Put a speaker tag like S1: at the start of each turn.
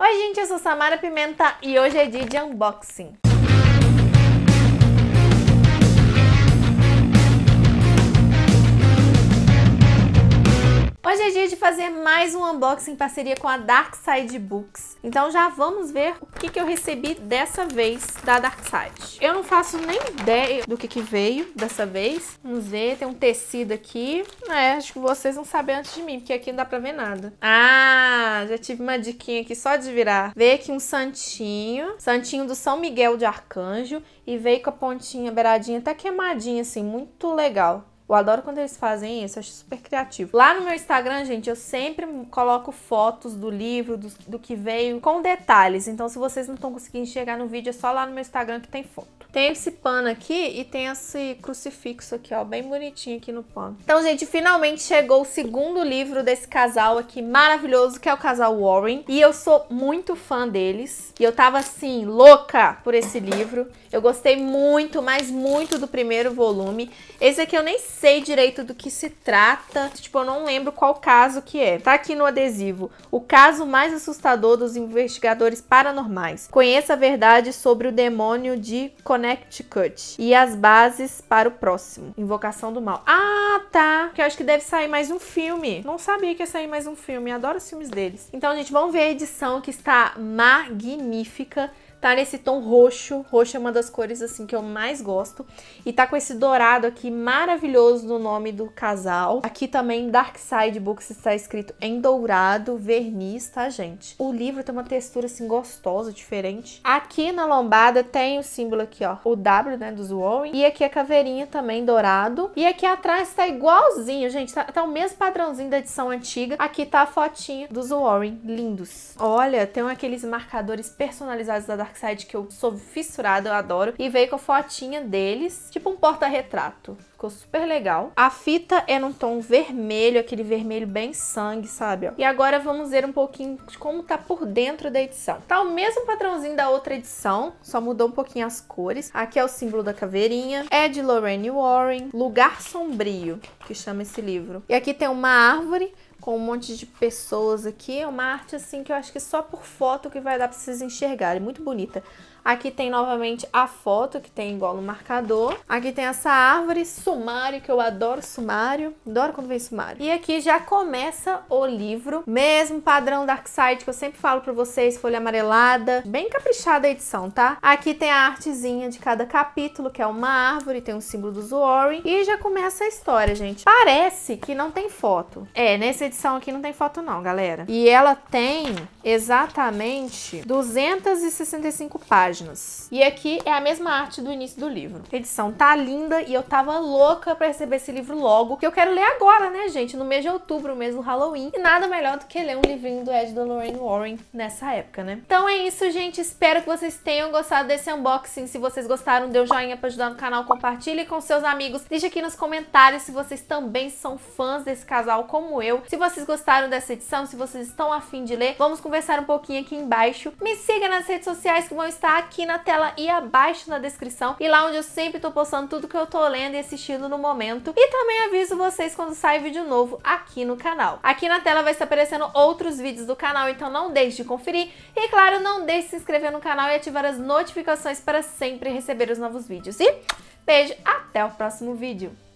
S1: Oi gente, eu sou Samara Pimenta e hoje é dia de unboxing. Hoje é dia de fazer mais um unboxing em parceria com a Dark Side Books. Então já vamos ver o que, que eu recebi dessa vez da Dark Side. Eu não faço nem ideia do que, que veio dessa vez. Vamos ver, tem um tecido aqui. É, acho que vocês vão saber antes de mim, porque aqui não dá pra ver nada. Ah, já tive uma diquinha aqui só de virar. Veio aqui um santinho, santinho do São Miguel de Arcanjo. E veio com a pontinha beiradinha até queimadinha, assim, muito legal. Eu adoro quando eles fazem isso, acho super criativo. Lá no meu Instagram, gente, eu sempre coloco fotos do livro, do, do que veio, com detalhes. Então, se vocês não estão conseguindo chegar no vídeo, é só lá no meu Instagram que tem foto. Tem esse pano aqui e tem esse crucifixo aqui, ó, bem bonitinho aqui no pano. Então, gente, finalmente chegou o segundo livro desse casal aqui maravilhoso, que é o casal Warren. E eu sou muito fã deles. E eu tava, assim, louca por esse livro. Eu gostei muito, mas muito do primeiro volume. Esse aqui eu nem sei sei direito do que se trata. Tipo, eu não lembro qual caso que é. Tá aqui no adesivo. O caso mais assustador dos investigadores paranormais. Conheça a verdade sobre o demônio de Connecticut e as bases para o próximo. Invocação do mal. Ah, tá. Porque eu acho que deve sair mais um filme. Não sabia que ia sair mais um filme. Adoro os filmes deles. Então, gente, vamos ver a edição que está magnífica. Tá nesse tom roxo, roxo é uma das cores assim que eu mais gosto. E tá com esse dourado aqui maravilhoso no nome do casal. Aqui também Dark Side Books está escrito em dourado, verniz, tá gente? O livro tem uma textura assim gostosa, diferente. Aqui na lombada tem o símbolo aqui, ó, o W, né, dos Warren. E aqui a caveirinha também dourado. E aqui atrás tá igualzinho, gente, tá, tá o mesmo padrãozinho da edição antiga. Aqui tá a fotinha dos Warren, lindos. Olha, tem aqueles marcadores personalizados da Dark Darkseid, que eu sou fissurada, eu adoro. E veio com a fotinha deles, tipo um porta-retrato. Ficou super legal. A fita é num tom vermelho, aquele vermelho bem sangue, sabe? Ó. E agora vamos ver um pouquinho de como tá por dentro da edição. Tá o mesmo padrãozinho da outra edição, só mudou um pouquinho as cores. Aqui é o símbolo da caveirinha. É de Lorraine Warren. Lugar Sombrio, que chama esse livro. E aqui tem uma árvore com um monte de pessoas aqui. É uma arte assim que eu acho que só por foto que vai dar para vocês enxergarem. Muito bonita. Aqui tem novamente a foto, que tem igual no marcador. Aqui tem essa árvore, sumário, que eu adoro sumário. Adoro quando vem sumário. E aqui já começa o livro. Mesmo padrão Dark Side, que eu sempre falo pra vocês, folha amarelada. Bem caprichada a edição, tá? Aqui tem a artezinha de cada capítulo, que é uma árvore, tem o um símbolo dos Warren. E já começa a história, gente. Parece que não tem foto. É, nessa edição aqui não tem foto não, galera. E ela tem exatamente 265 páginas páginas. E aqui é a mesma arte do início do livro. A edição tá linda e eu tava louca para receber esse livro logo, que eu quero ler agora, né, gente? No mês de outubro, mês do Halloween. E nada melhor do que ler um livrinho do Ed da Lorraine Warren nessa época, né? Então é isso, gente. Espero que vocês tenham gostado desse unboxing. Se vocês gostaram, dê um joinha pra ajudar no canal, compartilhe com seus amigos. Deixe aqui nos comentários se vocês também são fãs desse casal como eu. Se vocês gostaram dessa edição, se vocês estão afim de ler, vamos conversar um pouquinho aqui embaixo. Me siga nas redes sociais que vão estar aqui na tela e abaixo na descrição. E lá onde eu sempre tô postando tudo que eu tô lendo e assistindo no momento. E também aviso vocês quando sai vídeo novo aqui no canal. Aqui na tela vai estar aparecendo outros vídeos do canal, então não deixe de conferir. E claro, não deixe de se inscrever no canal e ativar as notificações para sempre receber os novos vídeos. E beijo, até o próximo vídeo!